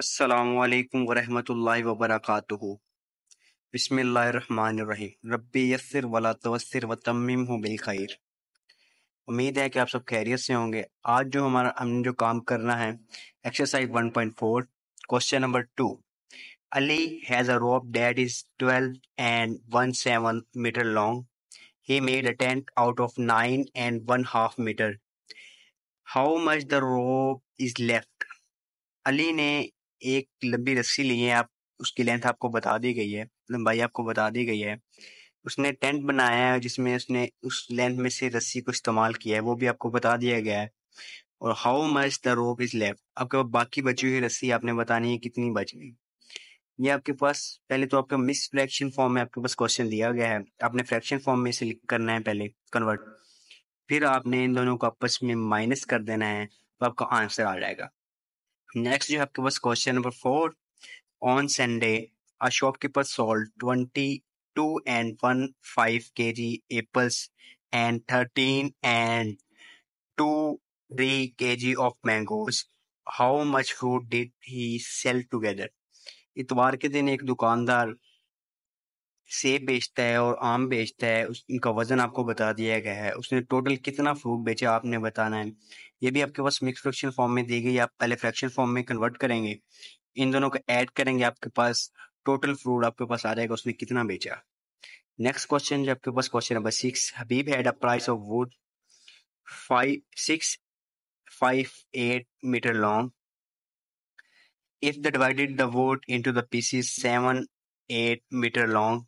असलकम वरहमल वबरक बसमीम रबी यसर वाला तवसर व तमीम हूँ बिलखैर उम्मीद है कि आप सब खैरियत से होंगे आज जो हमारा हमने जो काम करना है exercise 1.4 question number two Ali has a rope that is twelve and one seven metre long he made a tent out of nine and one half metre how much the rope is left Ali ने एक लंबी रस्सी ली है आप उसकी length आपको बता दी गई है लंबाई आपको बता दी गई है उसने टेंट बनाया है जिसमें उसने उस लेंथ में से रस्सी को इस्तेमाल किया है वो भी आपको बता दिया गया है और how much the rope is left आपके पास बाकी बची हुई रस्सी आपने बतानी है कितनी बच गई ये आपके पास पहले तो आपका मिस फ्रैक्शन फॉर्म में आपके पास क्वेश्चन दिया गया है आपने फ्रैक्शन फॉर्म में इसे करना है पहले कन्वर्ट फिर आपने इन दोनों को आपस में माइनस कर देना है तो आपका आंसर आ जाएगा नेक्स्ट जो है आपके पास question number four on Sunday a shopkeeper sold twenty two and one five K G apples and thirteen and two three K G of mangoes how much fruit did he sell together इतवार के दिन एक दुकानदार सेब बेचता है और आम बेचता है उस, उनका वजन आपको बता दिया गया है उसने टोटल कितना फ्रूट बेचा आपने बताना है ये भी आपके पास मिक्स फ्रैक्शन फॉर्म में दी गई आप पहले फ्रैक्शन फॉर्म में कन्वर्ट करेंगे इन दोनों को ऐड करेंगे आपके पास टोटल फ्रूट आपके पास आ जाएगा उसने कितना बेचा नेक्स्ट क्वेश्चन जो आपके पास question number six Habib had a price of wood five six five eight metre long if the divided the wood into the pieces seven eight metre long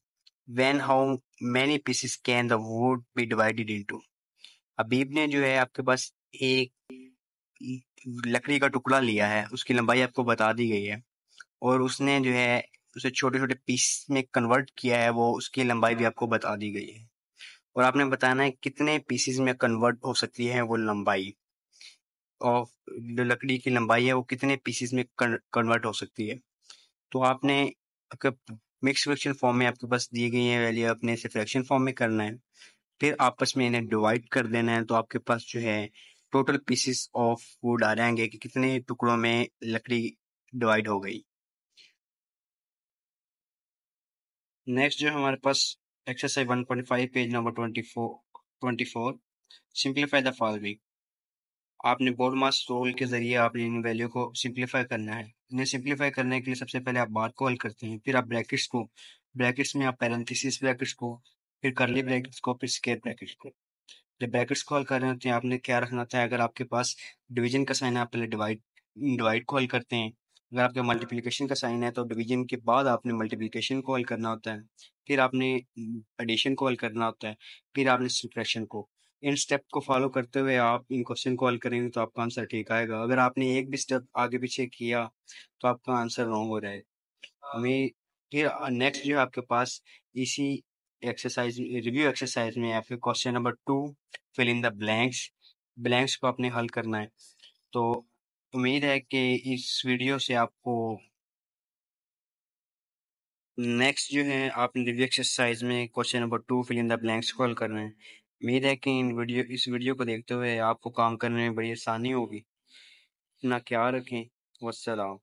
when how many pieces can the wood be divided into Habib ने जो है आपके पास एक लकड़ी का टुकड़ा लिया है उसकी लंबाई आपको बता दी गई है और उसने जो है उसे छोटे छोटे पीस में कन्वर्ट किया है वो उसकी लंबाई भी आपको बता दी गई है और आपने बताना है कितने पीसीज में कन्वर्ट हो सकती है वो लंबाई और जो लकड़ी की लंबाई है वो कितने पीसीज में कन्वर्ट हो सकती है तो आपने आपके मिक्स फ्रैक्शन फॉर्म में आपके पास दिए गए वैल्यू अपने इसे फ्रैक्शन फॉर्म में करना है फिर आपस में इन्हें डिवाइड कर देना है तो आपके पास जो है टोटल पीसेस ऑफ वुड आ जाएंगे कि कितने टुकड़ों में लकड़ी डिवाइड हो गई नेक्स्ट जो हमारे पास exercise 1.5 page number 24 24 simplify the following आपने बोर्ड मास रोल के जरिए आपने इन वैल्यू को सिंप्लीफाई करना है इन्हें सिंप्लीफाई करने के लिए सबसे पहले आप बार को हल करते हैं फिर आप ब्रैकेट्स को ब्रैकेट्स में आप पैरेंथिस ब्रैकेट्स को फिर करली ब्रैकेट्स को फिर स्केयर ब्रैकेट्स को जब ब्रैकेट्स को हल कर रहे होते हैं आपने क्या रखना होता है अगर आपके पास डिवीजन का साइन है आप पहले डिवाइड डिवाइड को हल करते हैं अगर आपके मल्टीप्लिकेशन का साइन है तो डिवीजन के बाद आपने मल्टीप्लिकेशन को हल करना होता है फिर आपने एडिशन को हल करना होता है फिर आपने सप्रेशन को इन स्टेप को फॉलो करते हुए आप इन क्वेश्चन को हल करेंगे तो आपका आंसर ठीक आएगा अगर आपने एक भी स्टेप आगे पीछे किया तो आपका आंसर रॉन्ग हो जाएगा हमें फिर नेक्स्ट जो है आपके पास इसी एक्सरसाइज रिव्यू एक्सरसाइज में या फिर question number two fill in the blanks blanks को आपने हल करना है तो उम्मीद है कि इस वीडियो से आपको नेक्स्ट जो है आपने रिव्यू एक्सरसाइज में question number two fill in the blanks को हल करना है उम्मीद है कि इन वीडियो इस वीडियो को देखते हुए आपको काम करने में बड़ी आसानी होगी अपना ख्याल रखें वसलाम